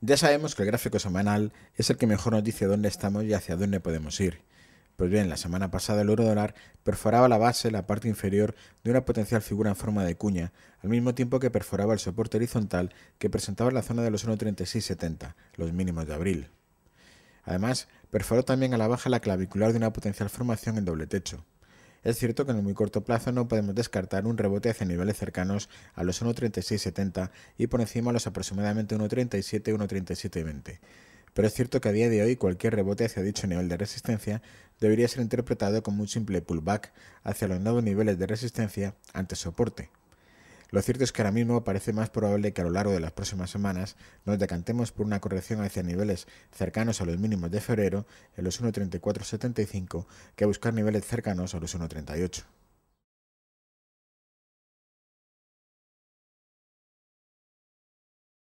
Ya sabemos que el gráfico semanal es el que mejor nos dice dónde estamos y hacia dónde podemos ir. Pues bien, la semana pasada el euro dólar perforaba la base, la parte inferior de una potencial figura en forma de cuña, al mismo tiempo que perforaba el soporte horizontal que presentaba la zona de los 1.3670, los mínimos de abril. Además, perforó también a la baja la clavicular de una potencial formación en doble techo. Es cierto que en el muy corto plazo no podemos descartar un rebote hacia niveles cercanos a los 1.3670 y por encima a los aproximadamente 1.37 1.3720 pero es cierto que a día de hoy cualquier rebote hacia dicho nivel de resistencia debería ser interpretado como un simple pullback hacia los nuevos niveles de resistencia ante soporte. Lo cierto es que ahora mismo parece más probable que a lo largo de las próximas semanas nos decantemos por una corrección hacia niveles cercanos a los mínimos de febrero en los 1.3475 que buscar niveles cercanos a los 1.38.